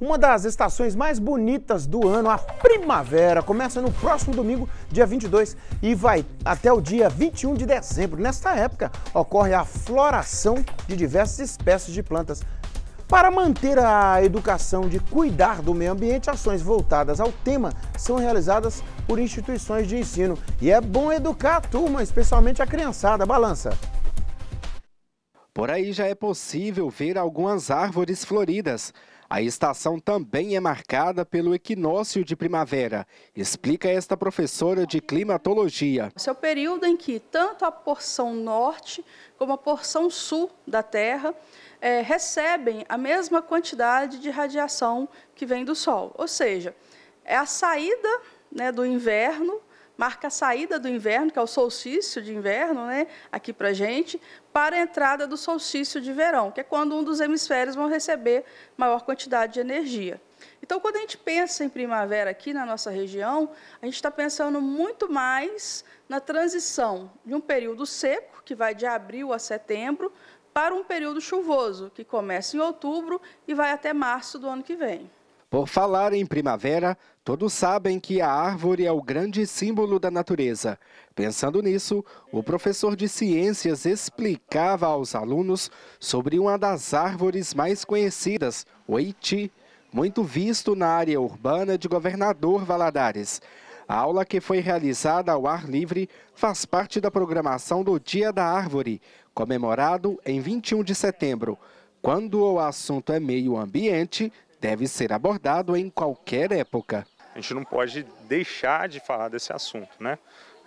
Uma das estações mais bonitas do ano, a primavera, começa no próximo domingo, dia 22, e vai até o dia 21 de dezembro. Nesta época, ocorre a floração de diversas espécies de plantas. Para manter a educação de cuidar do meio ambiente, ações voltadas ao tema são realizadas por instituições de ensino. E é bom educar a turma, especialmente a criançada. Balança! Por aí já é possível ver algumas árvores floridas. A estação também é marcada pelo equinócio de primavera, explica esta professora de climatologia. Esse é o período em que tanto a porção norte como a porção sul da Terra é, recebem a mesma quantidade de radiação que vem do Sol. Ou seja, é a saída né, do inverno marca a saída do inverno, que é o solstício de inverno, né, aqui para a gente, para a entrada do solstício de verão, que é quando um dos hemisférios vão receber maior quantidade de energia. Então, quando a gente pensa em primavera aqui na nossa região, a gente está pensando muito mais na transição de um período seco, que vai de abril a setembro, para um período chuvoso, que começa em outubro e vai até março do ano que vem. Por falar em primavera, todos sabem que a árvore é o grande símbolo da natureza. Pensando nisso, o professor de ciências explicava aos alunos sobre uma das árvores mais conhecidas, o Eiti, muito visto na área urbana de Governador Valadares. A aula que foi realizada ao ar livre faz parte da programação do Dia da Árvore, comemorado em 21 de setembro. Quando o assunto é meio ambiente, deve ser abordado em qualquer época. A gente não pode deixar de falar desse assunto, né?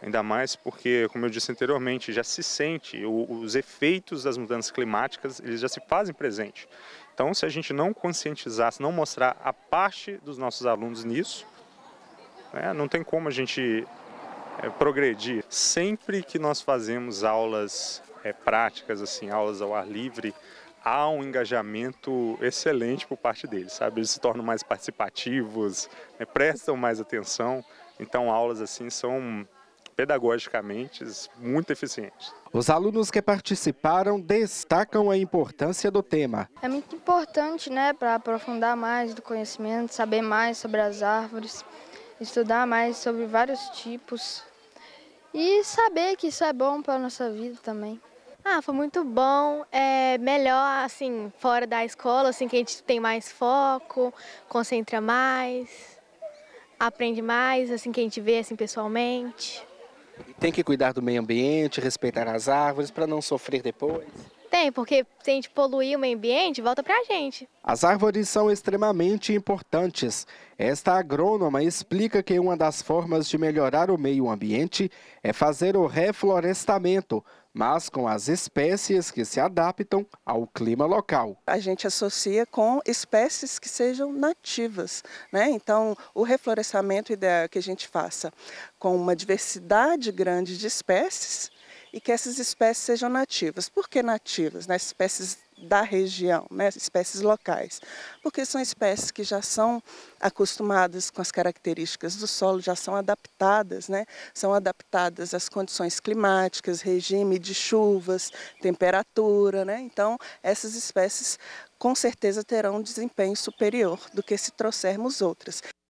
Ainda mais porque, como eu disse anteriormente, já se sente, os efeitos das mudanças climáticas, eles já se fazem presente. Então, se a gente não conscientizar, se não mostrar a parte dos nossos alunos nisso, né, não tem como a gente é, progredir. Sempre que nós fazemos aulas é, práticas, assim, aulas ao ar livre, há um engajamento excelente por parte deles, sabe? Eles se tornam mais participativos, né? prestam mais atenção. Então, aulas assim são pedagogicamente muito eficientes. Os alunos que participaram destacam a importância do tema. É muito importante, né, para aprofundar mais do conhecimento, saber mais sobre as árvores, estudar mais sobre vários tipos e saber que isso é bom para a nossa vida também. Ah, foi muito bom. É melhor, assim, fora da escola, assim, que a gente tem mais foco, concentra mais, aprende mais, assim, que a gente vê, assim, pessoalmente. Tem que cuidar do meio ambiente, respeitar as árvores para não sofrer depois? Tem, porque se a gente poluir o meio ambiente, volta para a gente. As árvores são extremamente importantes. Esta agrônoma explica que uma das formas de melhorar o meio ambiente é fazer o reflorestamento, mas com as espécies que se adaptam ao clima local. A gente associa com espécies que sejam nativas, né? Então, o reflorestamento ideal é que a gente faça com uma diversidade grande de espécies e que essas espécies sejam nativas. Por que nativas? Né? Espécies da região, né? espécies locais, porque são espécies que já são acostumadas com as características do solo, já são adaptadas, né? são adaptadas às condições climáticas, regime de chuvas, temperatura. Né? Então, essas espécies com certeza terão um desempenho superior do que se trouxermos outras.